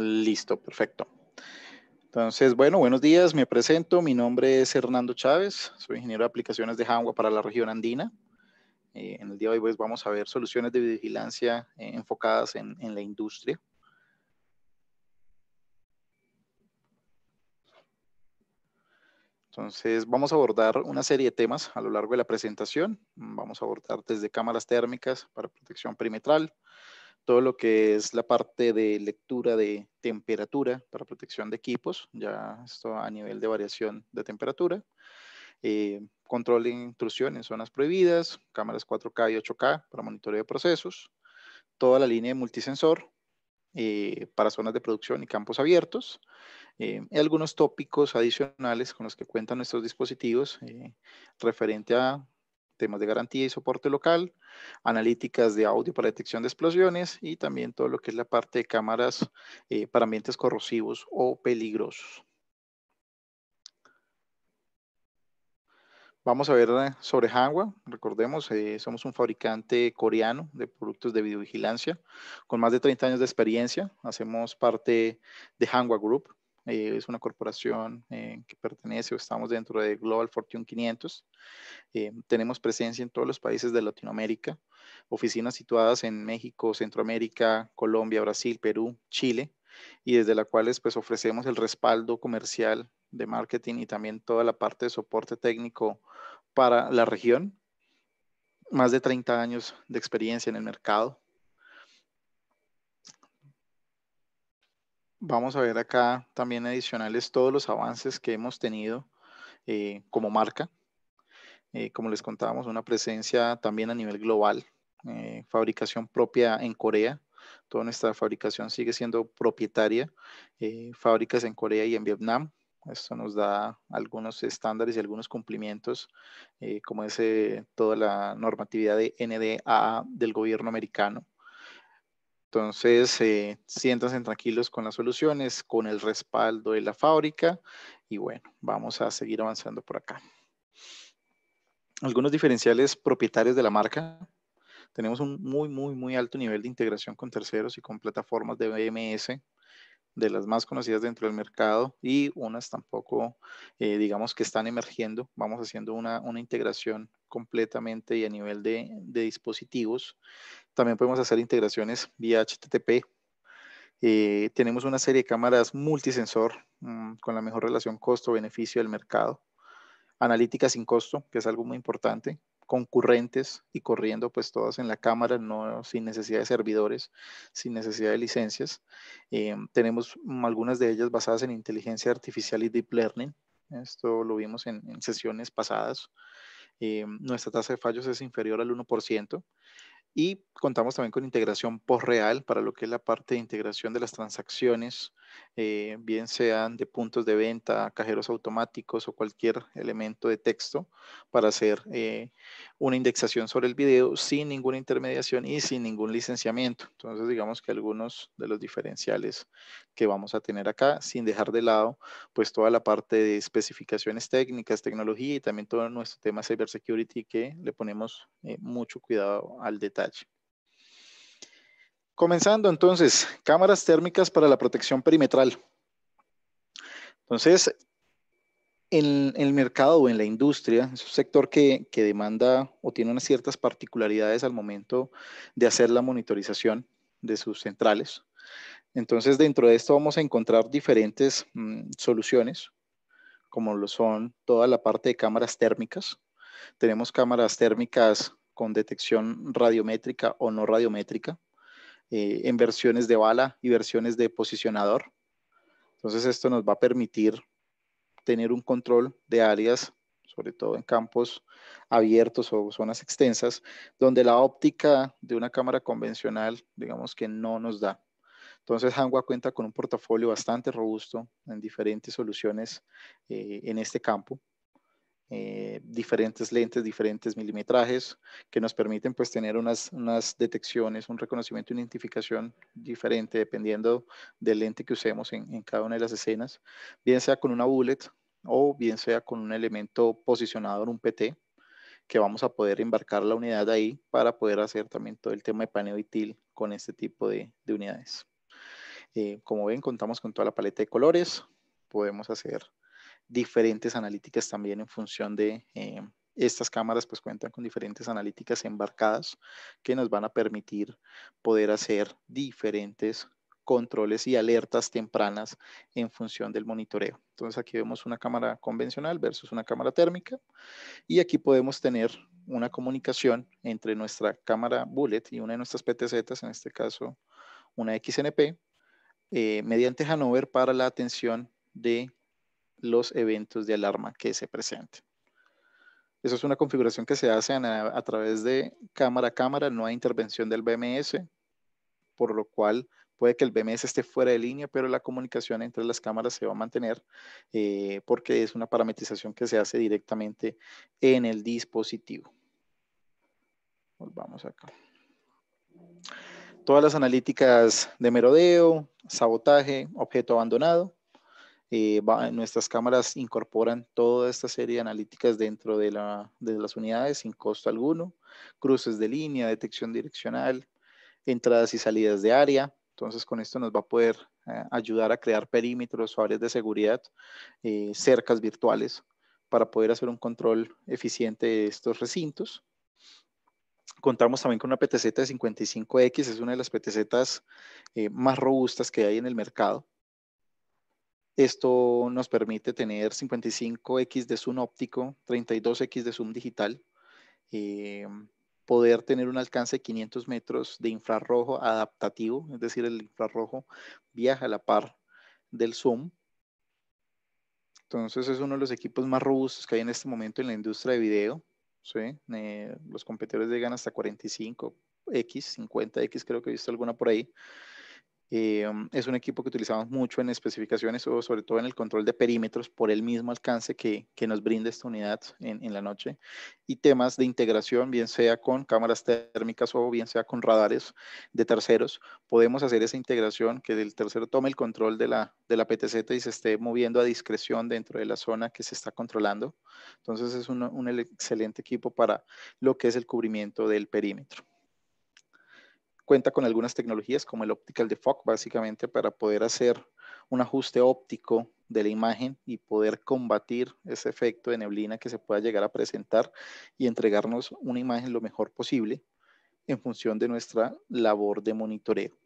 Listo, perfecto. Entonces, bueno, buenos días, me presento. Mi nombre es Hernando Chávez, soy ingeniero de aplicaciones de Hangua para la región andina. Eh, en el día de hoy pues, vamos a ver soluciones de vigilancia eh, enfocadas en, en, la industria. Entonces vamos a abordar una serie de temas a lo largo de la presentación. Vamos a abordar desde cámaras térmicas para protección perimetral, todo lo que es la parte de lectura de temperatura para protección de equipos, ya esto a nivel de variación de temperatura, eh, control de intrusión en zonas prohibidas, cámaras 4K y 8K para monitoreo de procesos, toda la línea de multisensor eh, para zonas de producción y campos abiertos, eh, y algunos tópicos adicionales con los que cuentan nuestros dispositivos referente a temas de garantía y soporte local, analíticas de audio para detección de explosiones y también todo lo que es la parte de cámaras eh, para ambientes corrosivos o peligrosos. Vamos a ver eh, sobre Hanwha. Recordemos, eh, somos un fabricante coreano de productos de videovigilancia con más de 30 años de experiencia. Hacemos parte de Hanwha Group, eh, es una corporación eh, que pertenece o estamos dentro de Global Fortune 500. Eh, tenemos presencia en todos los países de Latinoamérica, oficinas situadas en México, Centroamérica, Colombia, Brasil, Perú, Chile, y desde las cuales pues ofrecemos el respaldo comercial de marketing y también toda la parte de soporte técnico para la región. Más de 30 años de experiencia en el mercado, vamos a ver acá también adicionales todos los avances que hemos tenido eh, como marca. Eh, como les contábamos, una presencia también a nivel global, eh, fabricación propia en Corea. Toda nuestra fabricación sigue siendo propietaria, fábricas en Corea y en Vietnam. Esto nos da algunos estándares y algunos cumplimientos, como es toda la normatividad de NDAA del gobierno americano. Entonces, eh, siéntanse tranquilos con las soluciones, con el respaldo de la fábrica y bueno, vamos a seguir avanzando por acá. Algunos diferenciales propietarios de la marca. Tenemos un muy, muy, muy alto nivel de integración con terceros y con plataformas de BMS, de las más conocidas dentro del mercado y unas tampoco, eh, digamos que están emergiendo. Vamos haciendo una, una integración completamente y a nivel de dispositivos. También podemos hacer integraciones vía HTTP. Eh, tenemos una serie de cámaras multisensor mm, con la mejor relación costo-beneficio del mercado. Analítica sin costo, que es algo muy importante. Concurrentes y corriendo pues todas en la cámara, no, sin necesidad de servidores, sin necesidad de licencias. Eh, tenemos mm, algunas de ellas basadas en inteligencia artificial y deep learning. Esto lo vimos en, sesiones pasadas. Eh, nuestra tasa de fallos es inferior al 1%. Y contamos también con integración real para lo que es la parte de integración de las transacciones, eh, bien sean de puntos de venta, cajeros automáticos o cualquier elemento de texto para hacer eh, una indexación sobre el video sin ninguna intermediación y sin ningún licenciamiento. Entonces digamos que algunos de los diferenciales que vamos a tener acá sin dejar de lado pues toda la parte de especificaciones técnicas, tecnología y también todo nuestro tema cybersecurity que le ponemos eh, mucho cuidado al detalle Comenzando entonces, cámaras térmicas para la protección perimetral. Entonces, en, el mercado o en la industria, es un sector que, que demanda o tiene unas ciertas particularidades al momento de hacer la monitorización de sus centrales. Entonces, dentro de esto vamos a encontrar diferentes mm, soluciones, como lo son toda la parte de cámaras térmicas. Tenemos cámaras térmicas con detección radiométrica o no radiométrica, eh, en versiones de bala y versiones de posicionador. Entonces esto nos va a permitir tener un control de áreas, sobre todo en campos abiertos o zonas extensas, donde la óptica de una cámara convencional, digamos que no nos da. Entonces, Hangua cuenta con un portafolio bastante robusto en diferentes soluciones eh, en este campo. Eh, diferentes lentes, diferentes milimetrajes que nos permiten pues tener unas, unas detecciones, un reconocimiento, una identificación diferente dependiendo del lente que usemos en, en cada una de las escenas, bien sea con una bullet o bien sea con un elemento posicionado en un PT, que vamos a poder embarcar la unidad ahí para poder hacer también todo el tema de paneo y til con este tipo de, unidades. Eh, como ven, contamos con toda la paleta de colores, podemos hacer diferentes analíticas también en función de eh, estas cámaras pues cuentan con diferentes analíticas embarcadas que nos van a permitir poder hacer diferentes controles y alertas tempranas en función del monitoreo. Entonces aquí vemos una cámara convencional versus una cámara térmica y aquí podemos tener una comunicación entre nuestra cámara bullet y una de nuestras PTZ, en este caso una XNP, eh, mediante Hanover para la atención de los eventos de alarma que se presenten. Eso es una configuración que se hace a, través de cámara a cámara, no hay intervención del BMS, por lo cual puede que el BMS esté fuera de línea, pero la comunicación entre las cámaras se va a mantener eh, porque es una parametrización que se hace directamente en el dispositivo. Volvamos acá. Todas las analíticas de merodeo, sabotaje, objeto abandonado, eh, nuestras cámaras incorporan toda esta serie de analíticas dentro de, las unidades sin costo alguno, cruces de línea, detección direccional, entradas y salidas de área. Entonces con esto nos va a poder eh, ayudar a crear perímetros o áreas de seguridad, eh, cercas virtuales para poder hacer un control eficiente de estos recintos. Contamos también con una PTZ de 55X, es una de las PTZ más robustas que hay en el mercado. Esto nos permite tener 55x de zoom óptico, 32x de zoom digital, eh, poder tener un alcance de 500 metros de infrarrojo adaptativo, es decir, el infrarrojo viaja a la par del zoom. Entonces es uno de los equipos más robustos que hay en este momento en la industria de video. Eh, los competidores llegan hasta 45X, 50X, creo que he visto alguna por ahí. Eh, mm, es un equipo que utilizamos mucho en especificaciones o sobre todo en el control de perímetros por el mismo alcance que, nos brinda esta unidad en, la noche y temas de integración, bien sea con cámaras térmicas o bien sea con radares de terceros. Podemos hacer esa integración que el tercero tome el control de la, PTZ y se esté moviendo a discreción dentro de la zona que se está controlando. Entonces es un excelente equipo para lo que es el cubrimiento del perímetro cuenta con algunas tecnologías como el Optical Defog, básicamente para poder hacer un ajuste óptico de la imagen y poder combatir ese efecto de neblina que se pueda llegar a presentar y entregarnos una imagen lo mejor posible en función de nuestra labor de monitoreo.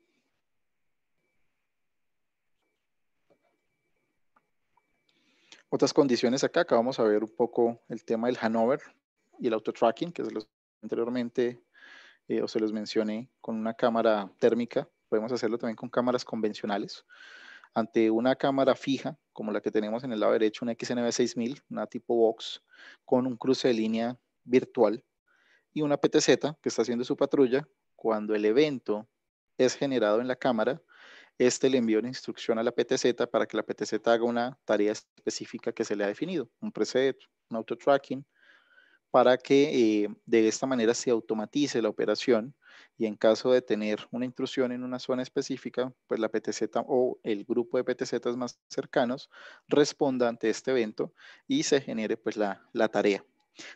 Otras condiciones acá, acá vamos a ver un poco el tema del Hanover y el auto-tracking que se los anteriormente eh, o se los mencioné, con una cámara térmica, podemos hacerlo también con cámaras convencionales. Ante una cámara fija, como la que tenemos en el lado derecho, una xnv 6000, una tipo box, con un cruce de línea virtual y una PTZ que está haciendo su patrulla, cuando el evento es generado en la cámara, este le envía una instrucción a la PTZ para que la PTZ haga una tarea específica que se le ha definido, un preset, un auto tracking, para que eh, de esta manera se automatice la operación y en caso de tener una intrusión en una zona específica, pues la PTZ o el grupo de PTZ más cercanos responda ante este evento y se genere pues la, tarea.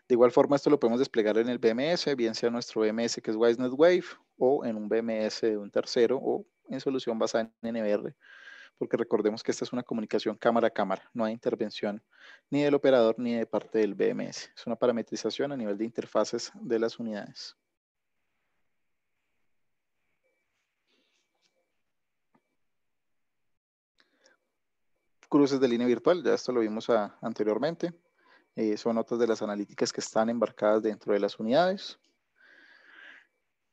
De igual forma, esto lo podemos desplegar en el BMS, bien sea nuestro BMS que es WiseNet Wave o en un BMS de un tercero o en solución basada en NBR porque recordemos que esta es una comunicación cámara a cámara, no hay intervención ni del operador ni de parte del BMS. Es una parametrización a nivel de interfaces de las unidades. Cruces de línea virtual, ya esto lo vimos ah, anteriormente. Eh, son otras de las analíticas que están embarcadas dentro de las unidades.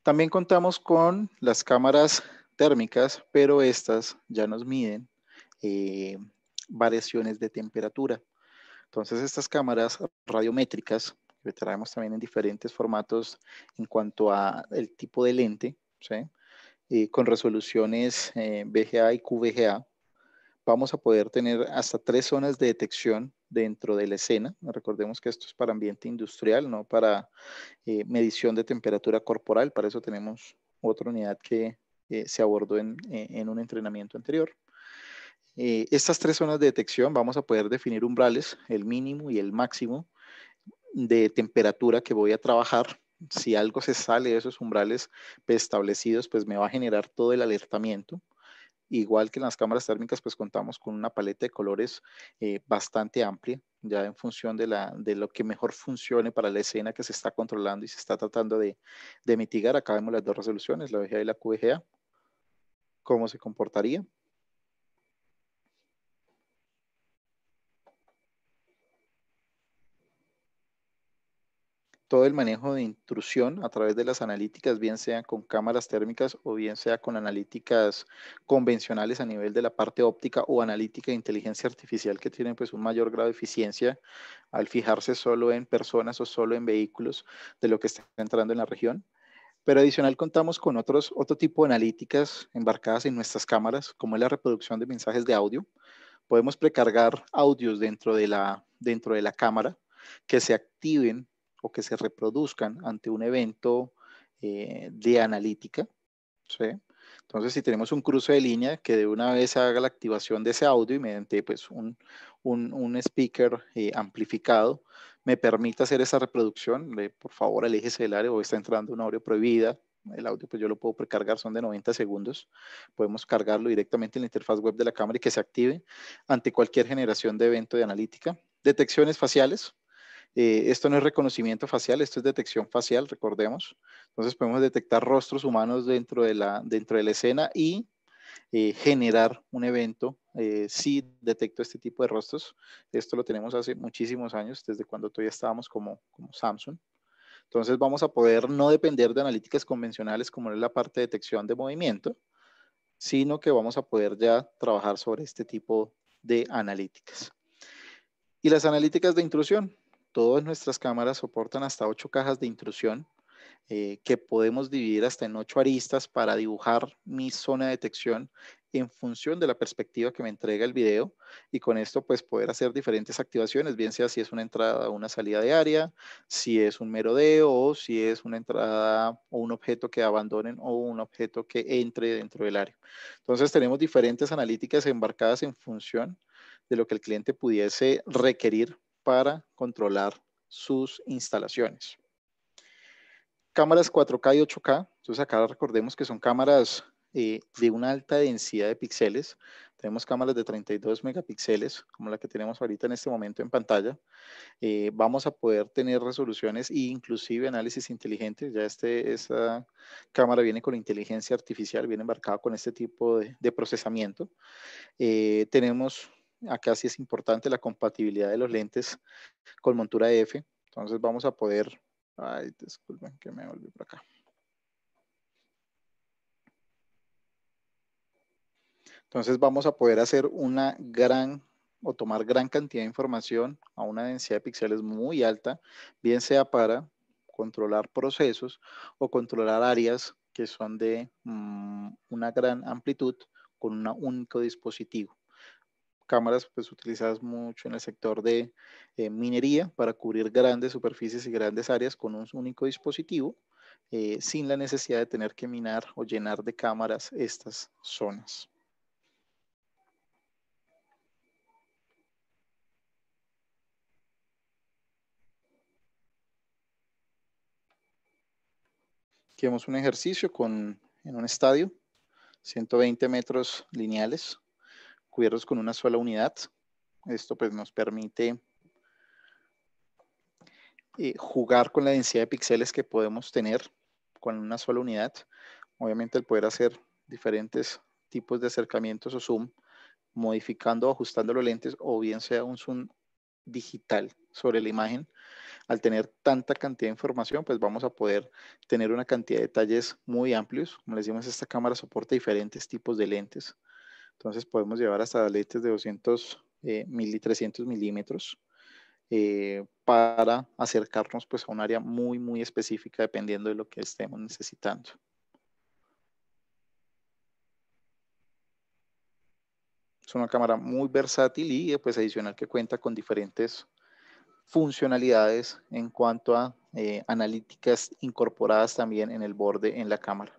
También contamos con las cámaras térmicas, pero estas ya nos miden eh, variaciones de temperatura. Entonces estas cámaras radiométricas, que traemos también en diferentes formatos en cuanto a el tipo de lente, eh, con resoluciones eh, VGA y QVGA, vamos a poder tener hasta tres zonas de detección dentro de la escena. Recordemos que esto es para ambiente industrial, no para eh, medición de temperatura corporal. Para eso tenemos otra unidad que eh, se abordó eh, en, un entrenamiento anterior. Eh, estas tres zonas de detección vamos a poder definir umbrales, el mínimo y el máximo de temperatura que voy a trabajar. Si algo se sale de esos umbrales establecidos, pues me va a generar todo el alertamiento igual que en las cámaras térmicas, pues contamos con una paleta de colores bastante amplia, ya en función de, la, de lo que mejor funcione para la escena que se está controlando y se está tratando de, de mitigar. Acá vemos las dos resoluciones, la VGA y la QVGA cómo se comportaría. Todo el manejo de intrusión a través de las analíticas, bien sea con cámaras térmicas o bien sea con analíticas convencionales a nivel de la parte óptica o analítica de inteligencia artificial que tienen pues un mayor grado de eficiencia al fijarse solo en personas o solo en vehículos de lo que está entrando en la región pero adicional contamos con otros, otro tipo de analíticas embarcadas en nuestras cámaras, como es la reproducción de mensajes de audio. Podemos precargar audios dentro de la, dentro de la cámara que se activen o que se reproduzcan ante un evento eh, de analítica. ¿sí? Entonces, si tenemos un cruce de línea que de una vez haga la activación de ese audio y mediante pues, un, speaker eh, amplificado me permita hacer esa reproducción, por favor elige del área o está entrando un audio prohibida, el audio pues yo lo puedo precargar, son de 90 segundos, podemos cargarlo directamente en la interfaz web de la cámara y que se active ante cualquier generación de evento de analítica. Detecciones faciales, eh, esto no es reconocimiento facial, esto es detección facial, recordemos. Entonces podemos detectar rostros humanos dentro de la, dentro de la escena y eh, generar un evento eh, si detecto este tipo de rostros. Esto lo tenemos hace muchísimos años, desde cuando todavía estábamos como, como Samsung. Entonces vamos a poder no depender de analíticas convencionales como es la parte de detección de movimiento, sino que vamos a poder ya trabajar sobre este tipo de analíticas. Y las analíticas de intrusión, Todas nuestras cámaras soportan hasta ocho cajas de intrusión eh, que podemos dividir hasta en ocho aristas para dibujar mi zona de detección en función de la perspectiva que me entrega el video y con esto pues poder hacer diferentes activaciones, bien sea si es una entrada o una salida de área, si es un merodeo o si es una entrada o un objeto que abandonen o un objeto que entre dentro del área. Entonces tenemos diferentes analíticas embarcadas en función de lo que el cliente pudiese requerir para controlar sus instalaciones. Cámaras 4K y 8K, entonces acá recordemos que son cámaras eh, de una alta densidad de píxeles. Tenemos cámaras de 32 megapíxeles, como la que tenemos ahorita en este momento en pantalla. Eh, vamos a poder tener resoluciones e inclusive análisis inteligentes. Ya este, esta cámara viene con inteligencia artificial, viene embarcada con este tipo de, procesamiento. Eh, tenemos Acá sí es importante la compatibilidad de los lentes con montura F. Entonces vamos a poder... Ay, disculpen que me volví por acá. Entonces vamos a poder hacer una gran o tomar gran cantidad de información a una densidad de píxeles muy alta, bien sea para controlar procesos o controlar áreas que son de mm, una gran amplitud con un único dispositivo cámaras pues, utilizadas mucho en el sector de eh, minería para cubrir grandes superficies y grandes áreas con un único dispositivo, eh, sin la necesidad de tener que minar o llenar de cámaras estas zonas. Aquí vemos un ejercicio en un estadio, 120 metros lineales, cubiertos con una sola unidad. Esto pues nos permite eh, jugar con la densidad de píxeles que podemos tener con una sola unidad. Obviamente el poder hacer diferentes tipos de acercamientos o zoom, modificando o ajustando los lentes, o bien sea un zoom digital sobre la imagen. Al tener tanta cantidad de información, pues vamos a poder tener una cantidad de detalles muy amplios. Como les decimos, esta cámara soporta diferentes tipos de lentes. Entonces podemos llevar hasta aletes de 200 eh, mil y 300 milímetros eh, para acercarnos pues a un área muy, muy específica dependiendo de lo que estemos necesitando. Es una cámara muy versátil y eh, pues adicional que cuenta con diferentes funcionalidades en cuanto a analíticas incorporadas también en el borde en la cámara.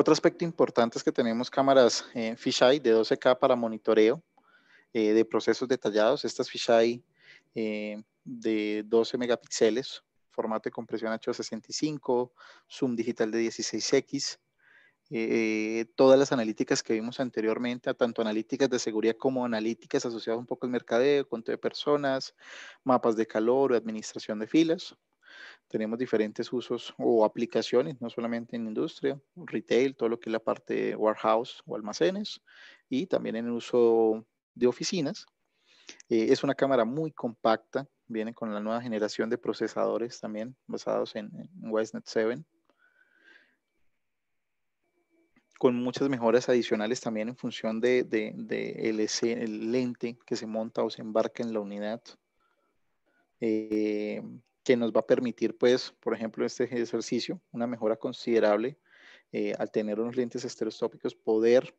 Otro aspecto importante es que tenemos cámaras eh, fisheye de 12K para monitoreo eh, de procesos detallados. Estas fisheye eh, de 12 megapíxeles, formato de compresión H65, zoom digital de 16X. Eh, todas las analíticas que vimos anteriormente, tanto analíticas de seguridad como analíticas asociadas un poco al mercadeo, conteo de personas, mapas de calor o administración de filas. Tenemos diferentes usos o aplicaciones, no solamente en industria, retail, todo lo que es la parte warehouse o almacenes, y también en el uso de oficinas. Eh, es una cámara muy compacta, viene con la nueva generación de procesadores también basados en, en WestNet 7 con muchas mejoras adicionales también en función de, de, el lente que se monta o se embarca en la unidad. Eh, que nos va a permitir, pues, por ejemplo, este ejercicio, una mejora considerable eh, al tener unos lentes estereoscópicos, poder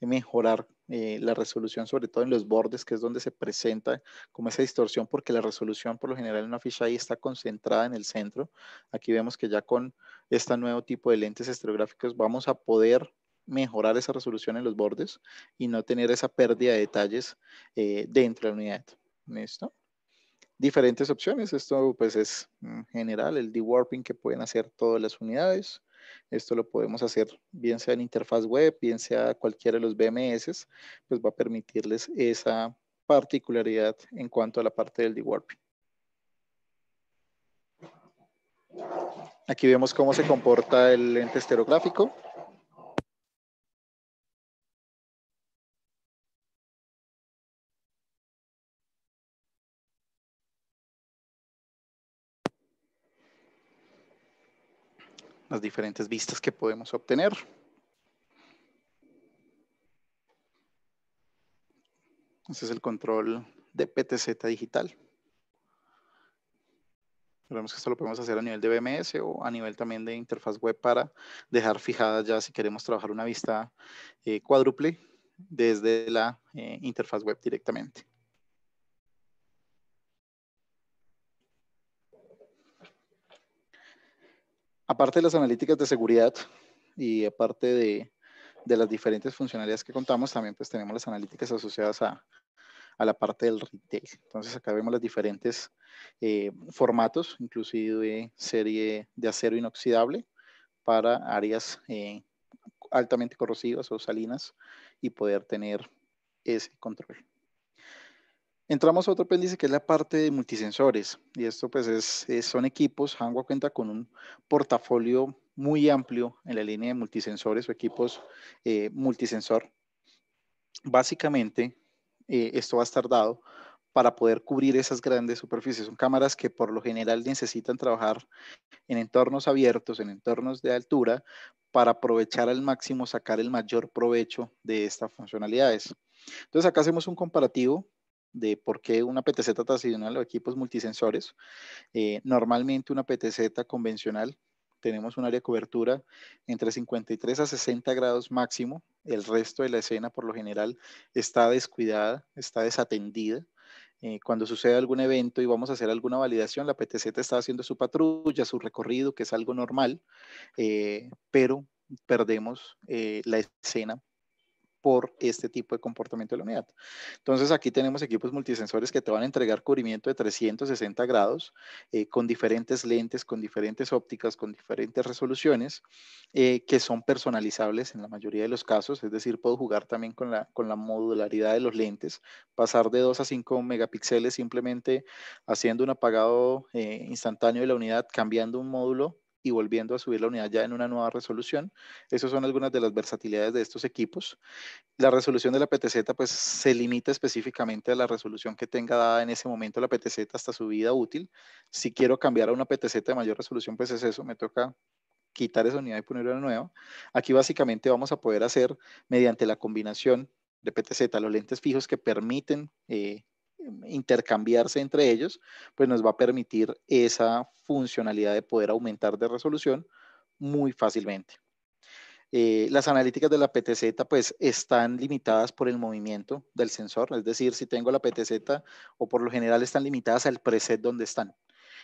mejorar eh, la resolución, sobre todo en los bordes, que es donde se presenta como esa distorsión, porque la resolución por lo general en una ficha ahí está concentrada en el centro. Aquí vemos que ya con este nuevo tipo de lentes estereográficos vamos a poder mejorar esa resolución en los bordes y no tener esa pérdida de detalles eh, dentro de la unidad. ¿Listo? diferentes opciones. Esto pues es mm, general el dewarping que pueden hacer todas las unidades. Esto lo podemos hacer bien sea en interfaz web, bien sea cualquiera de los BMS, pues va a permitirles esa particularidad en cuanto a la parte del dewarping. Aquí vemos cómo se comporta el lente esterográfico. las diferentes vistas que podemos obtener. Ese es el control de PTZ digital. Vemos que esto lo podemos hacer a nivel de BMS o a nivel también de interfaz web para dejar fijada ya si queremos trabajar una vista eh, cuádruple desde la eh, interfaz web directamente. aparte de las analíticas de seguridad y aparte de, las diferentes funcionalidades que contamos, también pues tenemos las analíticas asociadas a, la parte del retail. Entonces acá vemos los diferentes eh, formatos, inclusive serie de acero inoxidable para áreas eh, altamente corrosivas o salinas y poder tener ese control. Entramos a otro apéndice que es la parte de multisensores y esto pues es, son equipos. Hangua cuenta con un portafolio muy amplio en la línea de multisensores o equipos eh, multisensor. Básicamente eh, esto va a estar dado para poder cubrir esas grandes superficies. Son cámaras que por lo general necesitan trabajar en entornos abiertos, en entornos de altura, para aprovechar al máximo, sacar el mayor provecho de estas funcionalidades. Entonces acá hacemos un comparativo de por qué una PTZ tradicional o equipos multisensores. Eh, normalmente una PTZ convencional tenemos un área de cobertura entre 53 a 60 grados máximo. El resto de la escena por lo general está descuidada, está desatendida. Eh, cuando sucede algún evento y vamos a hacer alguna validación, la PTZ está haciendo su patrulla, su recorrido, que es algo normal, eh, pero perdemos la escena por este tipo de comportamiento de la unidad. Entonces aquí tenemos equipos multisensores que te van a entregar cubrimiento de 360 grados eh, con diferentes lentes, con diferentes ópticas, con diferentes resoluciones eh, que son personalizables en la mayoría de los casos, es decir, puedo jugar también con la, modularidad de los lentes, pasar de 2 a 5 megapíxeles simplemente haciendo un apagado eh, instantáneo de la unidad, cambiando un módulo y volviendo a subir la unidad ya en una nueva resolución. Esas son algunas de las versatilidades de estos equipos. La resolución de la PTZ pues se limita específicamente a la resolución que tenga dada en ese momento la PTZ hasta su vida útil. Si quiero cambiar a una PTZ de mayor resolución, pues es eso, me toca quitar esa unidad y poner una nueva. Aquí básicamente vamos a poder hacer mediante la combinación de PTZ los lentes fijos que permiten eh, intercambiarse entre ellos, pues nos va a permitir esa funcionalidad de poder aumentar de resolución muy fácilmente. Eh, las analíticas de la PTZ pues están limitadas por el movimiento del sensor, es decir, si tengo la PTZ o por lo general están limitadas al preset donde están.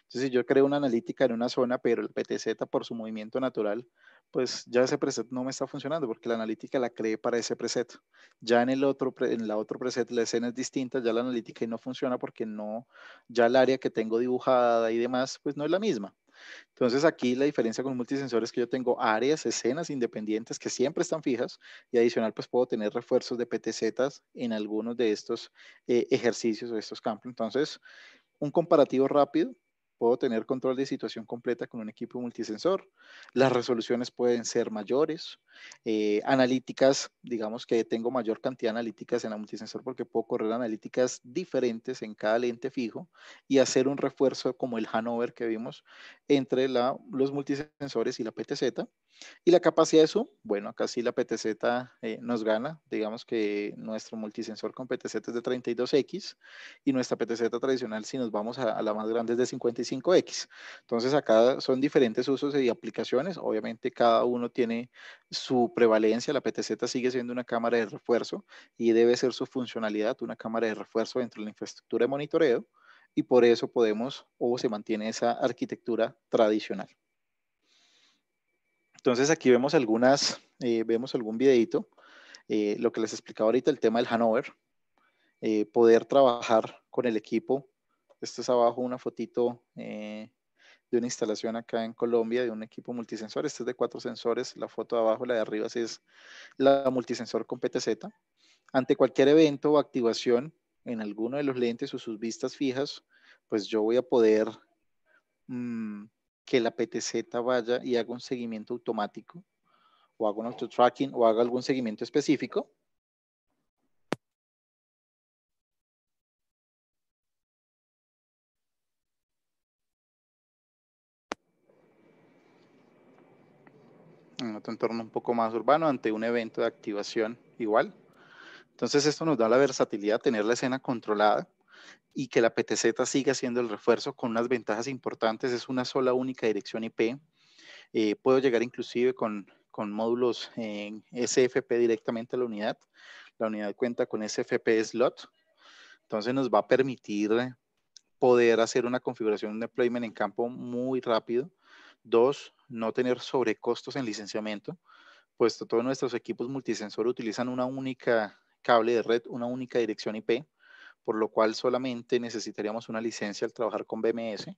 Entonces, si yo creo una analítica en una zona, pero el PTZ por su movimiento natural, pues ya ese preset no me está funcionando porque la analítica la creé para ese preset. Ya en el otro, en la otro preset la escena es distinta, ya la analítica no funciona porque no, ya el área que tengo dibujada y demás, pues no es la misma. Entonces aquí la diferencia con multisensores es que yo tengo áreas, escenas independientes que siempre están fijas y adicional pues puedo tener refuerzos de PTZ en algunos de estos eh, ejercicios o estos campos. Entonces, un comparativo rápido Puedo tener control de situación completa con un equipo multisensor. Las resoluciones pueden ser mayores. Eh, analíticas, digamos que tengo mayor cantidad de analíticas en la multisensor porque puedo correr analíticas diferentes en cada lente fijo y hacer un refuerzo como el Hanover que vimos entre la, los multisensores y la PTZ. Y la capacidad de zoom, bueno, acá sí la PTZ eh, nos gana. Digamos que nuestro multisensor con PTZ es de 32X y nuestra PTZ tradicional, si nos vamos a, a la más grande, es de 55. 5X. Entonces acá son diferentes usos y aplicaciones. Obviamente cada uno tiene su prevalencia. La PTZ sigue siendo una cámara de refuerzo y debe ser su funcionalidad una cámara de refuerzo dentro de la infraestructura de monitoreo y por eso podemos o se mantiene esa arquitectura tradicional. Entonces aquí vemos algunas, eh, vemos algún videito, eh, lo que les explicaba ahorita, el tema del Hanover, eh, poder trabajar con el equipo esto es abajo una fotito eh, de una instalación acá en Colombia de un equipo multisensor. Este es de cuatro sensores. La foto de abajo, la de arriba, es la multisensor con PTZ. Ante cualquier evento o activación en alguno de los lentes o sus vistas fijas, pues yo voy a poder mm, que la PTZ vaya y haga un seguimiento automático o haga un auto-tracking o haga algún seguimiento específico entorno un poco más urbano, ante un evento de activación igual. Entonces esto nos da la versatilidad, tener la escena controlada y que la PTZ siga siendo el refuerzo con unas ventajas importantes. Es una sola única dirección IP. Eh, puedo llegar inclusive con, módulos en SFP directamente a la unidad. La unidad cuenta con SFP slot. Entonces nos va a permitir poder hacer una configuración, de deployment en campo muy rápido Dos, no tener sobrecostos en licenciamiento, puesto todos nuestros equipos multisensor utilizan una única cable de red, una única dirección IP, por lo cual solamente necesitaríamos una licencia al trabajar con BMS.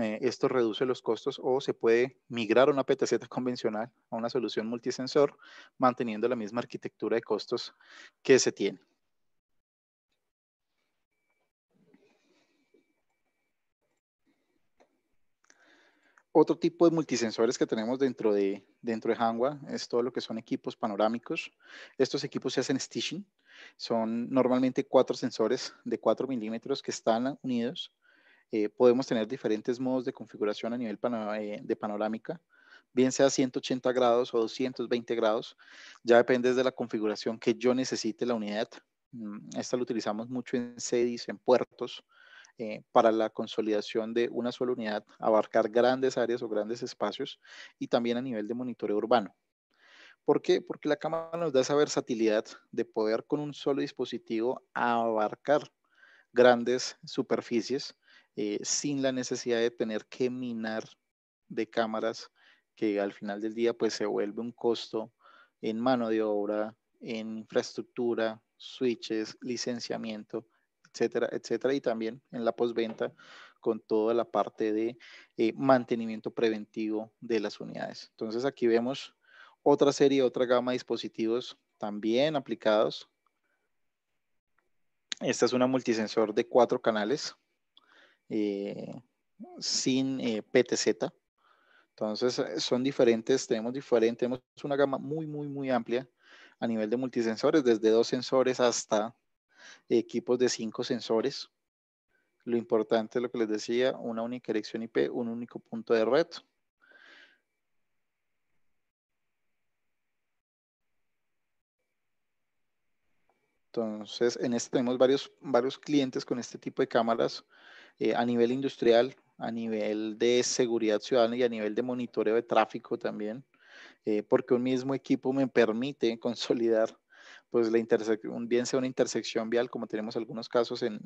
Eh, esto reduce los costos o se puede migrar una PTZ convencional, a una solución multisensor, manteniendo la misma arquitectura de costos que se tiene. otro tipo de multisensores que tenemos dentro de, dentro de es todo lo que son equipos panorámicos. Estos equipos se hacen stitching. Son normalmente cuatro sensores de 4 milímetros que están unidos. Eh, podemos tener diferentes modos de configuración a nivel eh, de panorámica, bien sea 180 grados o 220 grados. Ya depende de la configuración que yo necesite la unidad. Mm, esta la utilizamos mucho en sedis, en puertos, eh, para la consolidación de una sola unidad, abarcar grandes áreas o grandes espacios y también a nivel de monitoreo urbano. ¿Por qué? Porque la cámara nos da esa versatilidad de poder con un solo dispositivo abarcar grandes superficies eh, sin la necesidad de tener que minar de cámaras que al final del día pues se vuelve un costo en mano de obra, en infraestructura, switches, licenciamiento, etcétera, etcétera, y también en la postventa con toda la parte de eh, mantenimiento preventivo de las unidades. Entonces aquí vemos otra serie, otra gama de dispositivos también aplicados. Esta es una multisensor de cuatro canales eh, sin eh, PTZ. Entonces son diferentes, tenemos tenemos una gama muy, muy, muy amplia a nivel de multisensores, desde dos sensores hasta equipos de cinco sensores. Lo importante es lo que les decía, una única dirección IP, un único punto de red. Entonces, en este tenemos varios, varios clientes con este tipo de cámaras eh, a nivel industrial, a nivel de seguridad ciudadana y a nivel de monitoreo de tráfico también, eh, porque un mismo equipo me permite consolidar pues la intersección, bien sea una intersección vial, como tenemos algunos casos en,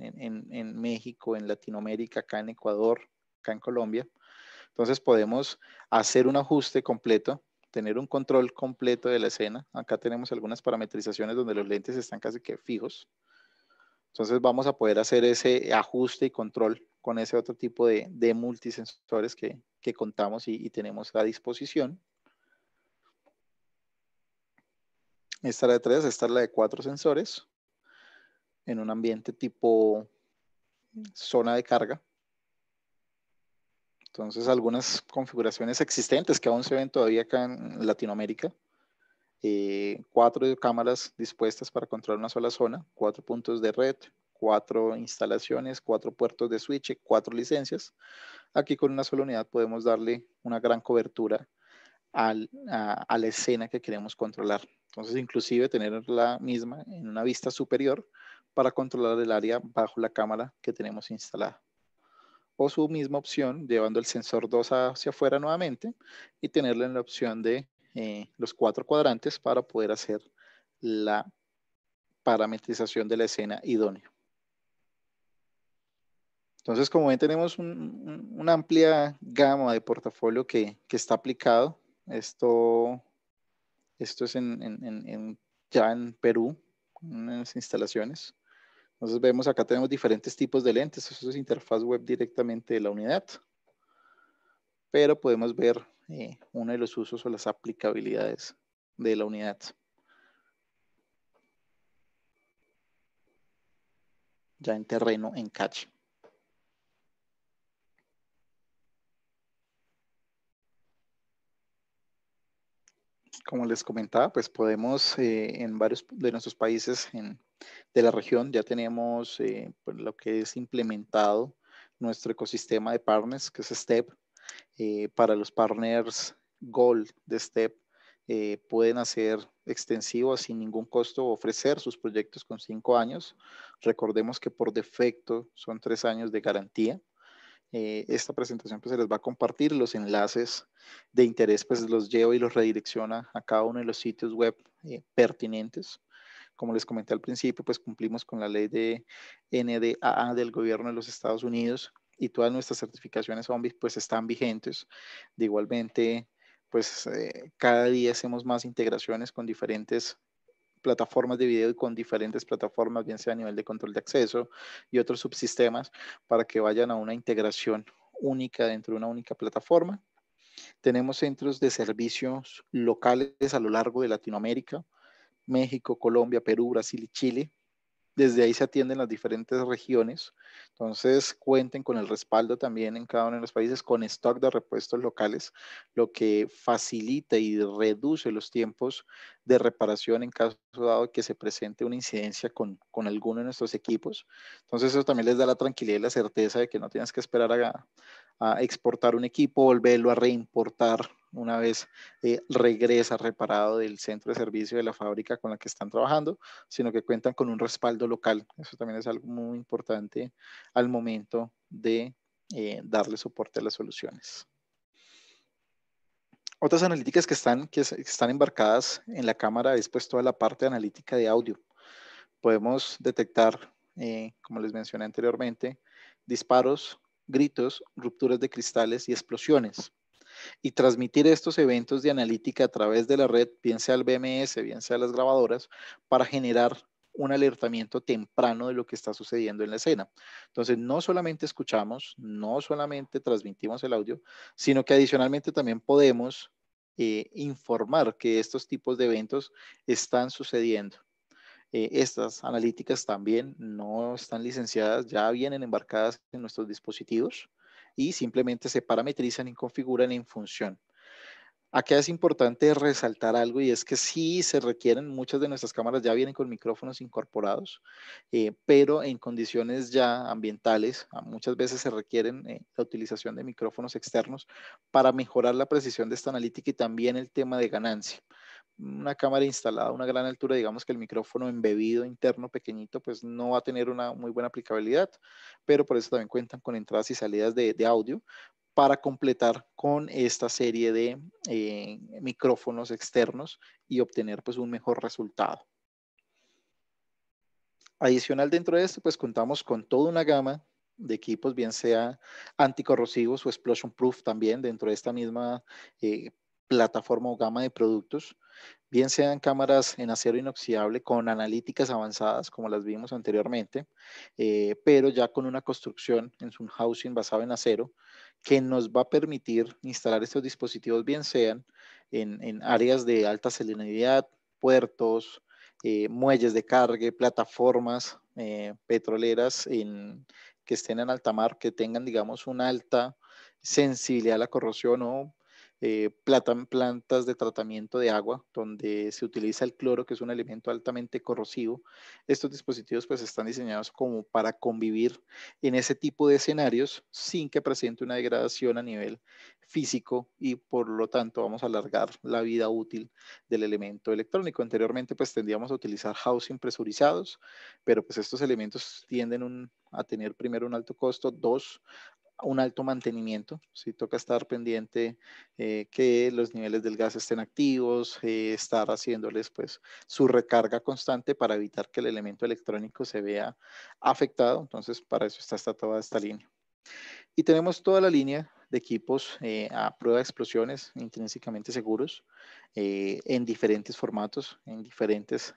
México, en Latinoamérica, acá en Ecuador, acá en Colombia. Entonces podemos hacer un ajuste completo, tener un control completo de la escena. Acá tenemos algunas parametrizaciones donde los lentes están casi que fijos. Entonces vamos a poder hacer ese ajuste y control con ese otro tipo de, de multisensores que, contamos y tenemos a disposición. Esta la de tres, esta es la de cuatro sensores en un ambiente tipo zona de carga. Entonces, algunas configuraciones existentes que aún se ven todavía acá en Latinoamérica. Eh, cuatro cámaras dispuestas para controlar una sola zona, cuatro puntos de red, cuatro instalaciones, cuatro puertos de switch, cuatro licencias. Aquí con una sola unidad podemos darle una gran cobertura a, la escena que queremos controlar. Entonces, inclusive tener la misma en una vista superior para controlar el área bajo la cámara que tenemos instalada. O su misma opción, llevando el sensor 2 hacia afuera nuevamente y tenerla en la opción de eh, los cuatro cuadrantes para poder hacer la parametrización de la escena idónea. Entonces, como ven, tenemos una amplia gama de portafolio que, está aplicado esto, esto es en, ya en Perú, en las instalaciones. Entonces vemos acá tenemos diferentes tipos de lentes. Eso es interfaz web directamente de la unidad. Pero podemos ver eh, uno de los usos o las aplicabilidades de la unidad. Ya en terreno, en cache. como les comentaba, pues podemos eh, en varios de nuestros países de la región ya tenemos eh, pues lo que es implementado nuestro ecosistema de partners, que es STEP. Eh, para los partners Gold de STEP, pueden hacer extensivo sin ningún costo ofrecer sus proyectos con cinco años. Recordemos que por defecto son tres años de garantía. Eh, esta presentación pues se les va a compartir los enlaces de interés, pues los llevo y los redirecciona a cada uno de los sitios web eh, pertinentes. Como les comenté al principio, pues cumplimos con la ley de NDAA del gobierno de los Estados Unidos y todas nuestras certificaciones zombies pues están vigentes. De igualmente, pues eh, cada día hacemos más integraciones con diferentes plataformas de video y con diferentes plataformas, bien sea a nivel de control de acceso y otros subsistemas, para que vayan a una integración única dentro de una única plataforma. Tenemos centros de servicios locales a lo largo de Latinoamérica, México, Colombia, Perú, Brasil y Chile, desde ahí se atienden las diferentes regiones. Entonces, cuenten con el respaldo también en cada uno de los países con stock de repuestos locales, lo que facilita y reduce los tiempos de reparación en caso dado que se presente una incidencia con, alguno de nuestros equipos. Entonces, eso también les da la tranquilidad y la certeza de que no tienes que esperar a, a exportar un equipo, volverlo a reimportar una vez eh, regresa reparado del centro de servicio de la fábrica con la que están trabajando, sino que cuentan con un respaldo local. Eso también es algo muy importante al momento de eh, darle soporte a las soluciones. Otras analíticas que están, embarcadas en la cámara es pues, toda la parte analítica de audio. Podemos detectar, eh, como les mencioné anteriormente, disparos, gritos, rupturas de cristales y explosiones y transmitir estos eventos de analítica a través de la red, bien sea el BMS, bien sea las grabadoras, para generar un alertamiento temprano de lo que está sucediendo en la escena. Entonces, no solamente escuchamos, no solamente transmitimos el audio, sino que adicionalmente también podemos eh, informar que estos tipos de eventos están sucediendo. Eh, estas analíticas también no están licenciadas, ya vienen embarcadas en nuestros dispositivos y simplemente se parametrizan y configuran en función. Acá es importante resaltar algo y es que sí se requieren, muchas de nuestras cámaras ya vienen con micrófonos incorporados, eh, pero en condiciones ya ambientales ah, muchas veces se requieren eh, la utilización de micrófonos externos para mejorar la precisión de esta analítica y también el tema de ganancia una cámara instalada a una gran altura, digamos que el micrófono embebido interno pequeñito, pues no va a tener una muy buena aplicabilidad, pero por eso también cuentan con entradas y salidas de, audio para completar con esta serie de eh, micrófonos externos y obtener pues un mejor resultado. Adicional dentro de esto, pues contamos con toda una gama de equipos, bien sea anticorrosivos o explosion proof también dentro de esta misma eh, plataforma o gama de productos, bien sean cámaras en acero inoxidable con analíticas avanzadas como las vimos anteriormente, eh, pero ya con una construcción en un housing basado en acero que nos va a permitir instalar estos dispositivos bien sean en, áreas de alta salinidad, puertos, eh, muelles de cargue plataformas eh, petroleras que estén en alta mar, que tengan, digamos, una alta sensibilidad a la corrosión o eh, plantas de tratamiento de agua, donde se utiliza el cloro, que es un elemento altamente corrosivo. Estos dispositivos pues están diseñados como para convivir en ese tipo de escenarios sin que presente una degradación a nivel físico y por lo tanto vamos a alargar la vida útil del elemento electrónico. Anteriormente pues tendíamos a utilizar housing presurizados, pero pues estos elementos tienden a tener primero un alto costo, dos, un alto mantenimiento, si toca estar pendiente eh, que los niveles del gas estén activos, eh, estar haciéndoles pues su recarga constante para evitar que el elemento electrónico se vea afectado, entonces para eso está, toda esta línea. Y tenemos toda la línea de equipos eh, a prueba de explosiones intrínsecamente seguros en diferentes formatos, en diferentes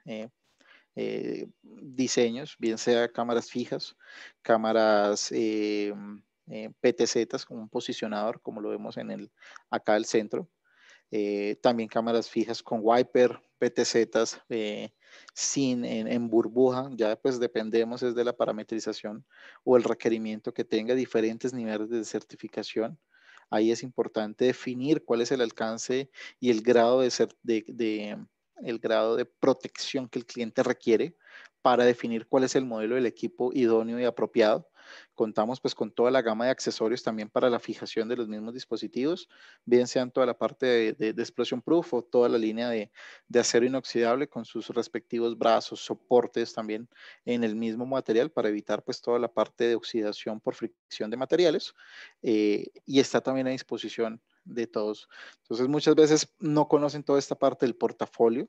diseños, bien sea cámaras fijas, cámaras eh, PTZs con un posicionador, como lo vemos en el, acá centro. Eh, también cámaras fijas con wiper, PTZs eh, sin, en, burbuja, ya pues dependemos es de la parametrización o el requerimiento que tenga diferentes niveles de certificación. Ahí es importante definir cuál es el alcance y el grado de, de, el grado de protección que el cliente requiere para definir cuál es el modelo del equipo idóneo y apropiado Contamos pues con toda la gama de accesorios también para la fijación de los mismos dispositivos, bien sean toda la parte de, de, explosion proof o toda la línea de, de, acero inoxidable con sus respectivos brazos, soportes también en el mismo material para evitar pues toda la parte de oxidación por fricción de materiales eh, y está también a disposición de todos. Entonces muchas veces no conocen toda esta parte del portafolio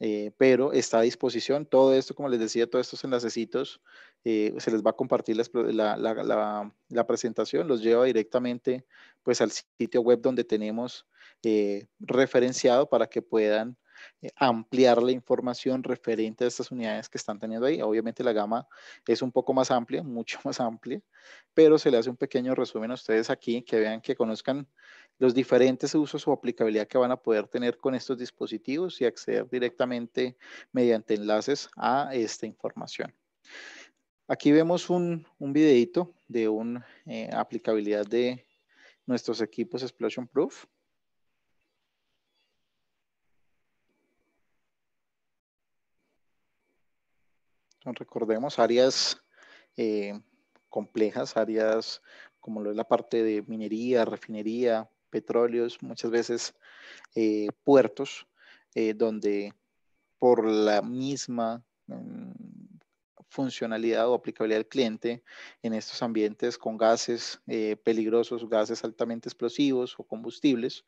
eh, pero está a disposición. Todo esto, como les decía, todos estos enlacecitos, eh, se les va a compartir la, presentación, los lleva directamente pues al sitio web donde tenemos eh, referenciado para que puedan ampliar la información referente a estas unidades que están teniendo ahí. Obviamente la gama es un poco más amplia, mucho más amplia, pero se le hace un pequeño resumen a ustedes aquí, que vean que conozcan los diferentes usos o aplicabilidad que van a poder tener con estos dispositivos y acceder directamente mediante enlaces a esta información. Aquí vemos un, videito de una eh, aplicabilidad de nuestros equipos Explosion Proof. Recordemos áreas eh, complejas, áreas como lo es la parte de minería, refinería, petróleos, muchas veces eh, puertos, eh, donde por la misma mm, funcionalidad o aplicabilidad del cliente en estos ambientes con gases eh, peligrosos, gases altamente explosivos o combustibles,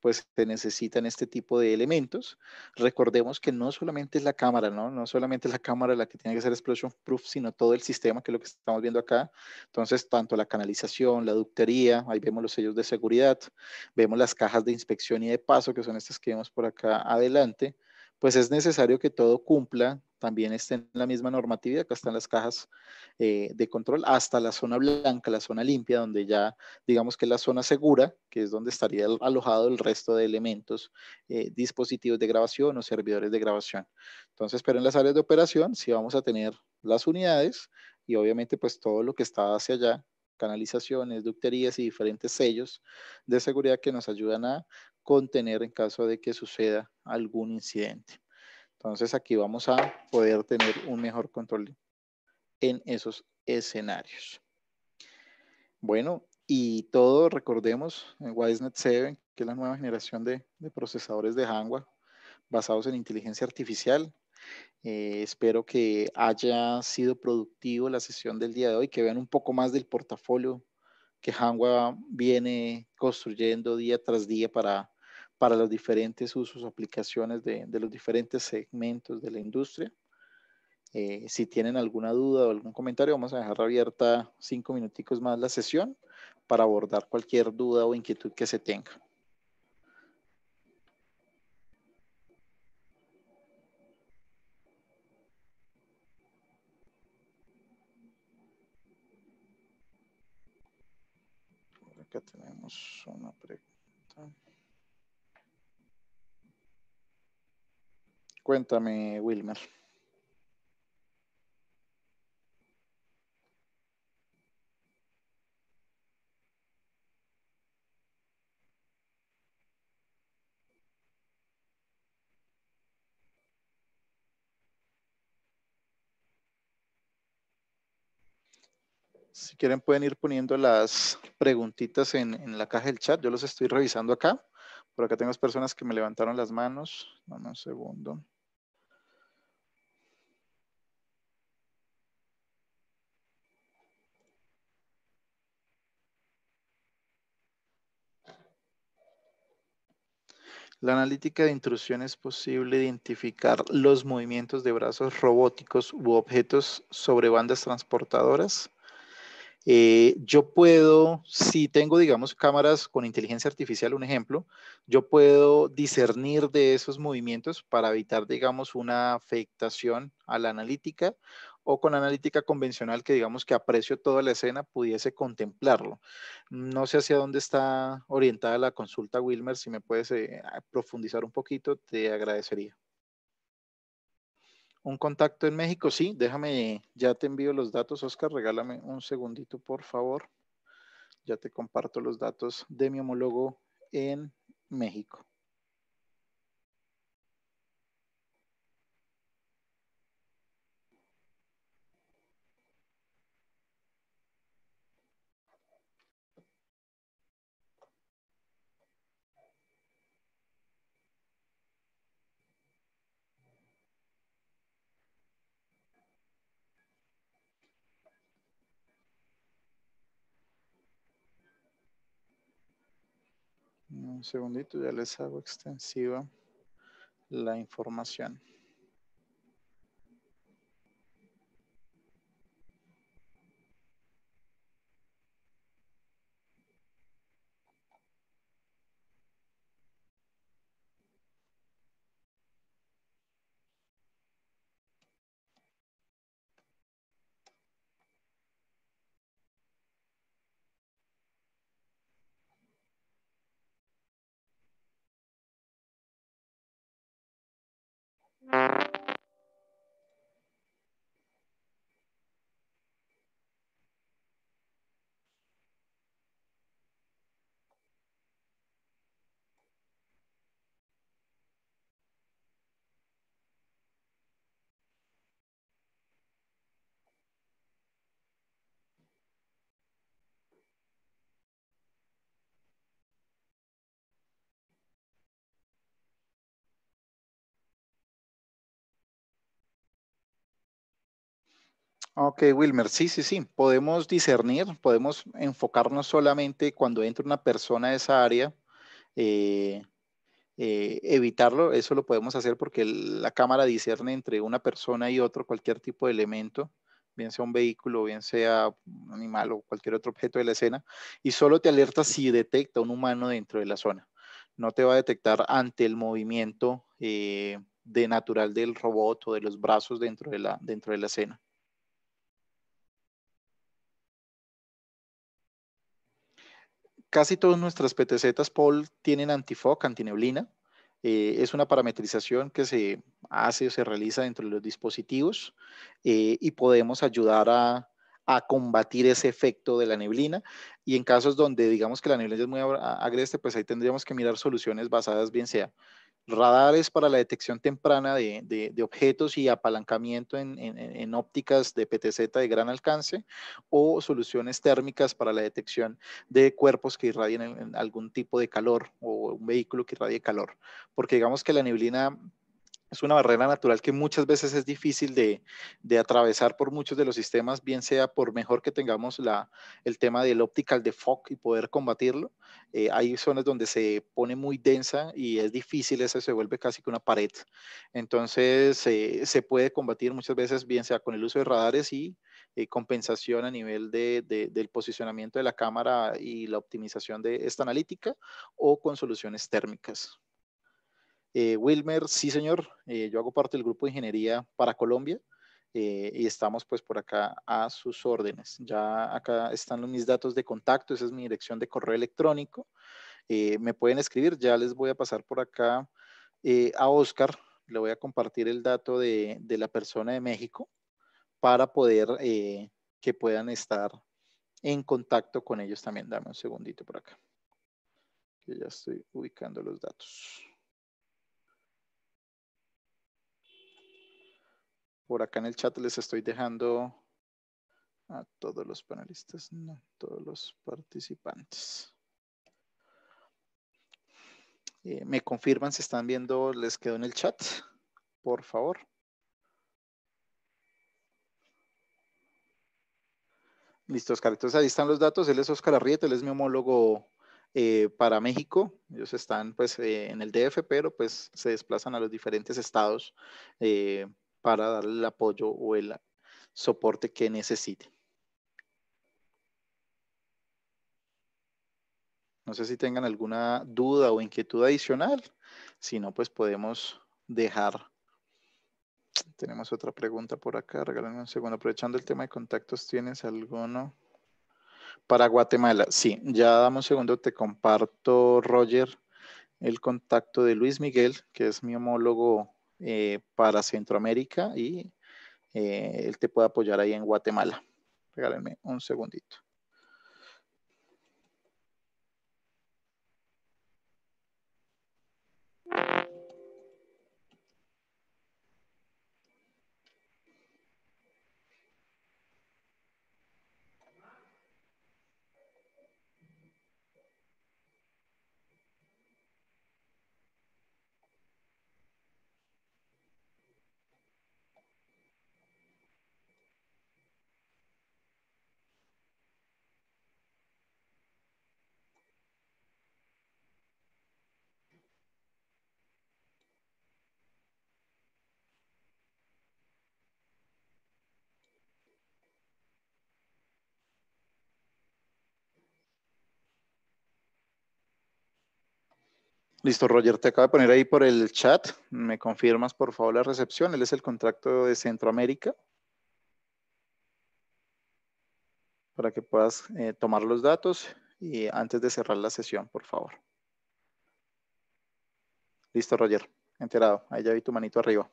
pues se necesitan este tipo de elementos. Recordemos que no solamente es la cámara, ¿no? No solamente es la cámara la que tiene que ser explosion proof, sino todo el sistema, que es lo que estamos viendo acá. Entonces, tanto la canalización, la ductería, ahí vemos los sellos de seguridad, vemos las cajas de inspección y de paso, que son estas que vemos por acá adelante, pues es necesario que todo cumpla, también esté en la misma normativa acá están las cajas eh, de control, hasta la zona blanca, la zona limpia, donde ya digamos que es la zona segura, que es donde estaría alojado el resto de elementos, eh, dispositivos de grabación o servidores de grabación. Entonces, pero en las áreas de operación si vamos a tener las unidades y obviamente pues todo lo que está hacia allá, canalizaciones, ducterías y diferentes sellos de seguridad que nos ayudan a contener en caso de que suceda algún incidente. Entonces aquí vamos a poder tener un mejor control en esos escenarios. Bueno, y todo, recordemos, en WiseNet 7, que es la nueva generación de, procesadores de Hangwa, basados en inteligencia artificial. Eh, espero que haya sido productivo la sesión del día de hoy, que vean un poco más del portafolio que Hangwa viene construyendo día tras día para para los diferentes usos aplicaciones de, los diferentes segmentos de la industria. Eh, si tienen alguna duda o algún comentario, vamos a dejar abierta cinco minuticos más la sesión para abordar cualquier duda o inquietud que se tenga. Acá tenemos una pregunta. Cuéntame, Wilmer. Si quieren pueden ir poniendo las preguntitas en, la caja del chat. Yo los estoy revisando acá. Por acá tengo las personas que me levantaron las manos. Dame un segundo. La analítica de intrusión es posible identificar los movimientos de brazos robóticos u objetos sobre bandas transportadoras. Eh, yo puedo, si tengo, digamos, cámaras con inteligencia artificial, un ejemplo, yo puedo discernir de esos movimientos para evitar, digamos, una afectación a la analítica o con analítica convencional que digamos que aprecio toda la escena pudiese contemplarlo. No sé hacia dónde está orientada la consulta, Wilmer, si me puedes eh, profundizar un poquito, te agradecería. Un contacto en México, sí, déjame, ya te envío los datos, Oscar, regálame un segundito, por favor. Ya te comparto los datos de mi homólogo en México. un segundito, ya les hago extensiva la información. Ok, Wilmer, sí, sí, sí, podemos discernir, podemos enfocarnos solamente cuando entra una persona a esa área, eh, eh, evitarlo, eso lo podemos hacer porque la cámara discerne entre una persona y otro cualquier tipo de elemento, bien sea un vehículo, bien sea un animal o cualquier otro objeto de la escena, y solo te alerta si detecta un humano dentro de la zona. No te va a detectar ante el movimiento eh, de natural del robot o de los brazos dentro de la, dentro de la escena. Casi todas nuestras PTZs, Paul tienen antifog, antineblina. Eh, es una parametrización que se hace o se realiza dentro de los dispositivos eh, y podemos ayudar a, a, combatir ese efecto de la neblina. Y en casos donde digamos que la neblina es muy agreste, pues ahí tendríamos que mirar soluciones basadas bien sea radares para la detección temprana de, objetos y apalancamiento en, en, ópticas de PTZ de gran alcance o soluciones térmicas para la detección de cuerpos que irradien algún tipo de calor o un vehículo que irradie calor. Porque digamos que la neblina es una barrera natural que muchas veces es difícil de, atravesar por muchos de los sistemas, bien sea por mejor que tengamos el tema del optical de FOC y poder combatirlo. Eh, hay zonas donde se pone muy densa y es difícil, esa se vuelve casi que una pared. Entonces eh, se puede combatir muchas veces, bien sea con el uso de radares y eh, compensación a nivel del posicionamiento de la cámara y la optimización de esta analítica o con soluciones térmicas. Eh, Wilmer, sí señor, eh, yo hago parte del grupo de ingeniería para Colombia eh, y estamos pues por acá a sus órdenes. Ya acá están mis datos de contacto, esa es mi dirección de correo electrónico. me pueden escribir, ya les voy a pasar por acá a Oscar, le voy a compartir el dato de, la persona de México para poder que puedan estar en contacto con ellos también. Dame un segundito por acá, ya estoy ubicando los datos. Por acá en el chat les estoy dejando a todos los panelistas, no, todos los participantes. Eh, me confirman si están viendo, les quedó en el chat, por favor. Listo, Oscar. Entonces ahí están los datos. Él es Oscar Arrieta, él es mi homólogo eh, para México. Ellos están pues eh, en el DF, pero pues se desplazan a los diferentes estados para darle el apoyo o el soporte que necesite. No sé si tengan alguna duda o inquietud adicional. Si no, pues podemos dejar. Tenemos otra pregunta por acá. Regálame un segundo. Aprovechando el tema de contactos, ¿tienes alguno? Para Guatemala, sí. Ya damos un segundo. Te comparto, Roger, el contacto de Luis Miguel, que es mi homólogo eh, para Centroamérica y eh, él te puede apoyar ahí en Guatemala. Regálenme un segundito. Listo, Roger, te acabo de poner ahí por el chat. ¿Me confirmas, por favor, la recepción? Él es el contrato de Centroamérica. Para que puedas eh, tomar los datos y antes de cerrar la sesión, por favor. Listo, Roger. Enterado. Ahí ya vi tu manito arriba.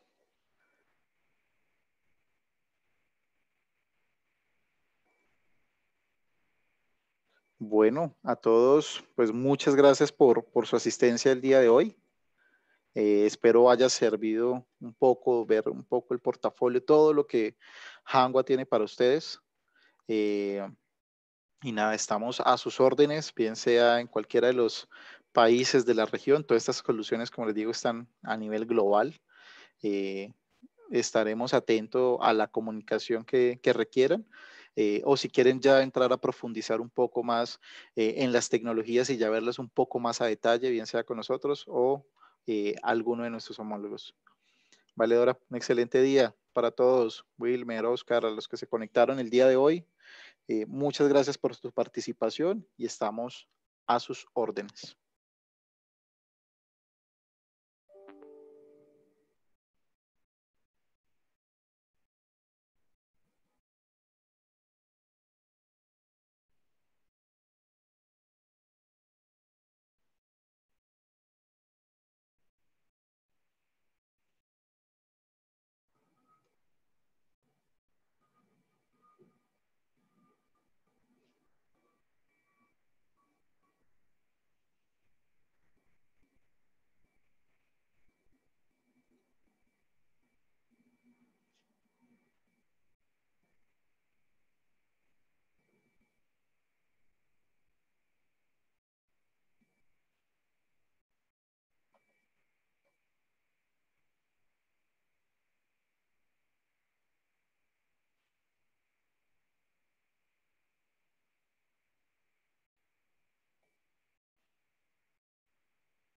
Bueno, a todos, pues muchas gracias por, su asistencia el día de hoy. Eh, espero haya servido un poco, ver un poco el portafolio, todo lo que Hangua tiene para ustedes. Eh, y nada, estamos a sus órdenes, bien sea en cualquiera de los países de la región. Todas estas soluciones, como les digo, están a nivel global. Eh, estaremos atentos a la comunicación que requieran. Eh, o si quieren ya entrar a profundizar un poco más eh, en las tecnologías y ya verlas un poco más a detalle, bien sea con nosotros o eh, alguno de nuestros homólogos. Vale, Dora, un excelente día para todos, Wilmer, Oscar, a los que se conectaron el día de hoy. muchas gracias por su participación y estamos a sus órdenes.